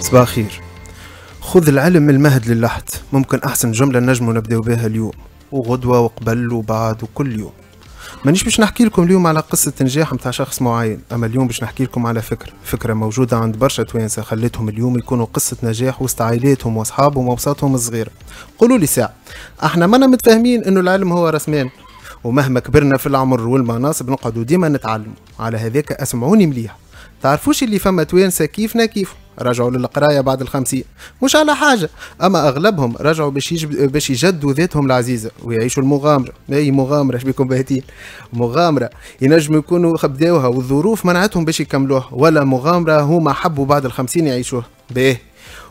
صباح خير خذ العلم المهد للحد ممكن أحسن جملة نجمو نبداو بها اليوم وغدوة وقبل وبعد وكل يوم مانيش باش نحكي لكم اليوم على قصة نجاح متاع شخص معين أما اليوم باش نحكي لكم على فكرة فكرة موجودة عند برشا توانسة خلتهم اليوم يكونوا قصة نجاح وسط عائلاتهم وأصحابهم وأوساطهم الصغيرة قولوا لي ساعة احنا مانا متفاهمين أنه العلم هو رسمان ومهما كبرنا في العمر والمناصب نقعدوا ديما نتعلم على هذاك اسمعوني مليح تعرفوش اللي فما توانسة كيفنا كيفهم رجعوا للقراية بعد الخمسين مش على حاجة أما أغلبهم رجعوا باش يجب... يجدوا ذاتهم العزيزة ويعيشوا المغامرة أي مغامرة شبيكم بهتين باهتين مغامرة ينجموا يكونوا خبداوها والظروف منعتهم باش يكملوها ولا مغامرة هما حبوا بعد الخمسين يعيشوها باهي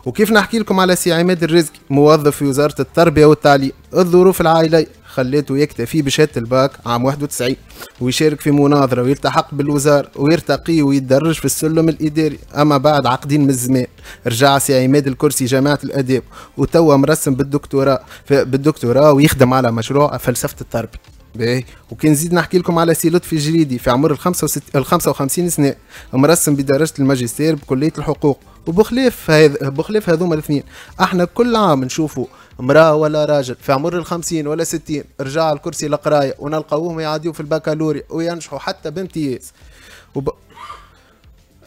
وكيف نحكي لكم على سي عماد الرزقي موظف في وزارة التربية والتعليم الظروف العائلية خليته يكتفي بشهادة الباك عام 91 ويشارك في مناظرة ويلتحق بالوزارة ويرتقي ويتدرج في السلم الإداري أما بعد عقدين من الزمان رجع سي عماد الكرسي جامعة الآداب وتوا مرسم بالدكتوراه بالدكتوراه ويخدم على مشروع فلسفة التربية باهي وكي نزيد نحكي لكم على سي لطفي جريدي في عمر ال 55 سنه مرسم بدرجه الماجستير بكليه الحقوق وبخلاف هذا بخلاف هذوما الاثنين احنا كل عام نشوفوا امراه ولا راجل في عمر الخمسين ولا 60 رجع الكرسي للقرايه ونلقاوهم يعاديو في البكالوريا وينجحوا حتى بامتياز وب...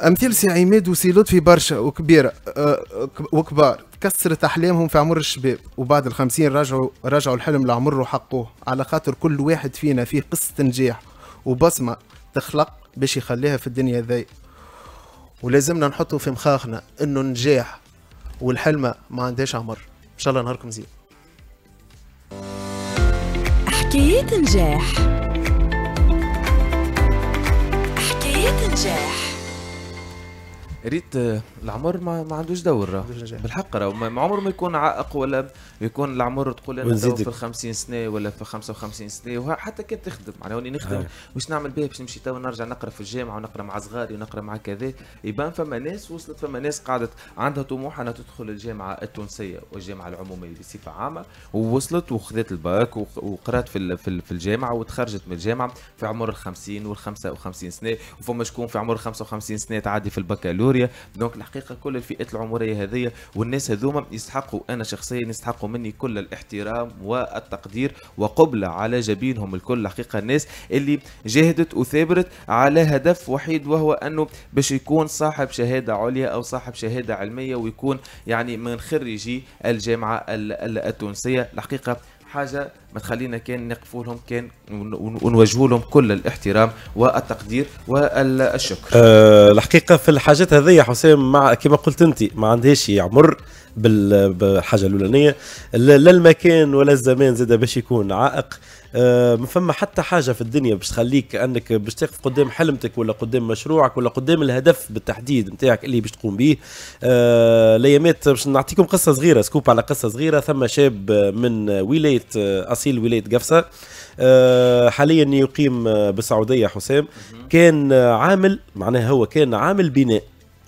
امثال سي عماد وسي لطفي برشا وكبيره أه،, أه وكبار كسرت احلامهم في عمر الشباب وبعد الخمسين رجعوا رجعوا الحلم لعمره وحقوه على خاطر كل واحد فينا فيه قصه نجاح وبصمه تخلق باش يخليها في الدنيا ذي ولازمنا نحطه في مخاخنا انه النجاح والحلمه ما عندهاش عمر ان شاء الله نهاركم زين حكايات نجاح حكايات نجاح ريت آه، العمر ما, ما عندوش دور بالحق راه ما عمره ما يكون عائق ولا يكون العمر تقول انا في ال 50 سنه ولا في 55 سنه وحتى كان تخدم معناها يعني نخدم آه. واش نعمل به باش نمشي تو نرجع نقرا في الجامعه ونقرا مع صغاري ونقرا مع كذا يبان فما ناس وصلت فما ناس قعدت عندها طموح انها تدخل الجامعه التونسيه والجامعه العموميه بصفه عامه ووصلت وخذت الباك وقرات في في الجامعه وتخرجت من الجامعه في عمر ال 50 وال 55 سنه وفما شكون في عمر 55 سنه تعدي في البكالوريا سوريا دونك الحقيقه كل الفئات العمريه هذه والناس هذوما يستحقوا انا شخصيا يستحقوا مني كل الاحترام والتقدير وقبله على جبينهم الكل الحقيقه الناس اللي جاهدت وثابرت على هدف وحيد وهو انه باش يكون صاحب شهاده عليا او صاحب شهاده علميه ويكون يعني من خريجي الجامعه التونسيه الحقيقه حاجه ما تخلينا كان نقفوا لهم كان ونوجهوا لهم كل الاحترام والتقدير والشكر. أه الحقيقه في الحاجات هذه حسام مع كما قلت انت ما عندهاش يعمر بالحاجه الاولانيه لا المكان ولا الزمان زاد باش يكون عائق آه، ما فما حتى حاجه في الدنيا باش تخليك انك باش تقف قدام حلمتك ولا قدام مشروعك ولا قدام الهدف بالتحديد نتاعك اللي باش تقوم به آه، الايامات باش نعطيكم قصه صغيره سكوب على قصه صغيره ثم شاب من ولايه آه، اصيل ولايه قفصه آه، حاليا يقيم آه، بالسعوديه حسام كان عامل معناها هو كان عامل بناء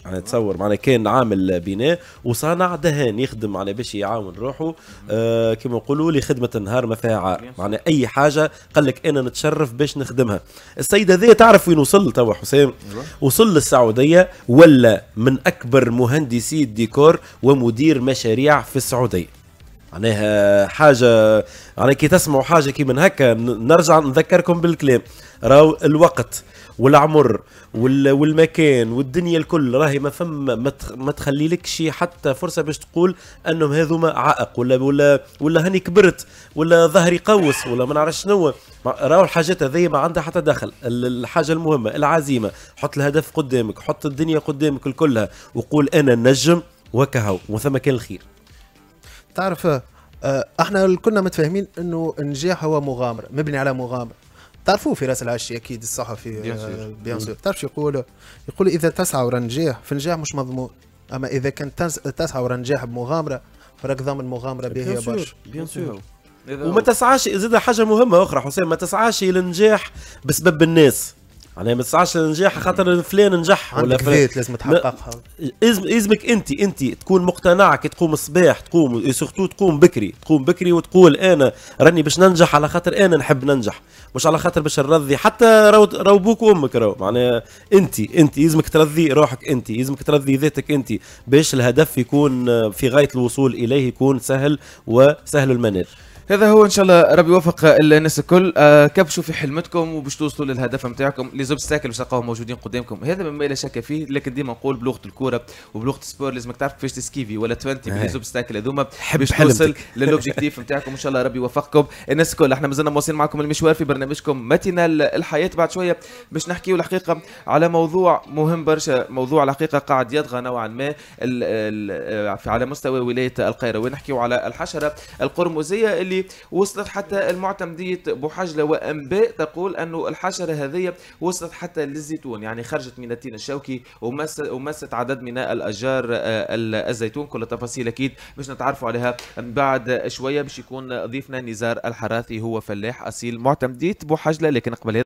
يعني تصور معناها كان عامل بناء وصانع دهان يخدم على باش يعاون روحه آه كما نقولوا لي خدمه النهار ما فيها عار معناها اي حاجه قال لك انا نتشرف باش نخدمها السيد هذا تعرف وين وصل توا حسام أيوة. وصل للسعوديه ولا من اكبر مهندسي الديكور ومدير مشاريع في السعوديه معناها حاجه معناها كي تسمعوا حاجه كي من هكا نرجع نذكركم بالكلام راهو الوقت والعمر والمكان والدنيا الكل راهي ما فما ما تخليلكش حتى فرصه باش تقول انهم هذوما عائق ولا ولا ولا هاني كبرت ولا ظهري قوس ولا ما نعرفش شنو راهو الحاجات هذيا ما عندها حتى دخل الحاجه المهمه العزيمه حط الهدف قدامك حط الدنيا قدامك كلها وقول انا نجم وكهو وثم كان الخير تعرف آه، احنا كلنا متفاهمين انه النجاح هو مغامره مبني على مغامره تعرفوا في راس العشي اكيد الصحفي بيان آه، سور تعرف شو يقول يقول اذا تسعى ورا النجاح فالنجاح مش مضمون اما اذا كان تسعى ورا النجاح بمغامره فراك ضامن مغامره باهيه برشا بيان سور وما تسعاش زاد حاجه مهمه اخرى حسين ما تسعاش للنجاح بسبب الناس معناها ما تسعش النجاح خاطر فلان نجح ولا فلان لازم تحققها لازم لازمك انت انت تكون مقتنع كي تقوم الصباح تقوم سورتو تقوم بكري تقوم بكري وتقول انا راني باش ننجح على خاطر انا نحب ننجح مش على خاطر باش نرضي حتى رو, رو بوك وامك رو معناها انت انت لازمك ترضي روحك انت لازمك ترضي ذاتك انت باش الهدف يكون في غايه الوصول اليه يكون سهل وسهل المنال هذا هو ان شاء الله ربي يوفق الناس الكل آه كبشوا في حلمتكم وباش توصلوا للهدف نتاعكم لي زوبستاكل باش تلقاوهم موجودين قدامكم هذا مما لا شك فيه لكن ديما نقول بلغه الكوره وبلغه السبور لازمك تعرف كيفاش تسكيفي ولا تفنتي نعم. بلي زوبستاكل هذوما باش توصل للوبجيكتيف نتاعكم ان شاء الله ربي يوفقكم الناس الكل احنا مازلنا مواصلين معكم المشوار في برنامجكم متنا الحياه بعد شويه باش نحكيو الحقيقه على موضوع مهم برشا موضوع الحقيقه قاعد يطغى نوعا ما آه، على مستوى ولايه القاهره ونحكيو على الحشره القرمزيه اللي باللي وصلت حتى المعتمدية بوحجلة وأنباء تقول أنه الحشرة هذه وصلت حتى للزيتون يعني خرجت من التين الشوكي ومست عدد من الأشجار آه، الزيتون كل التفاصيل أكيد باش نتعرف عليها بعد شوية باش يكون ضيفنا نزار الحراثي هو فلاح أصيل معتمدية بوحجلة لكن قبل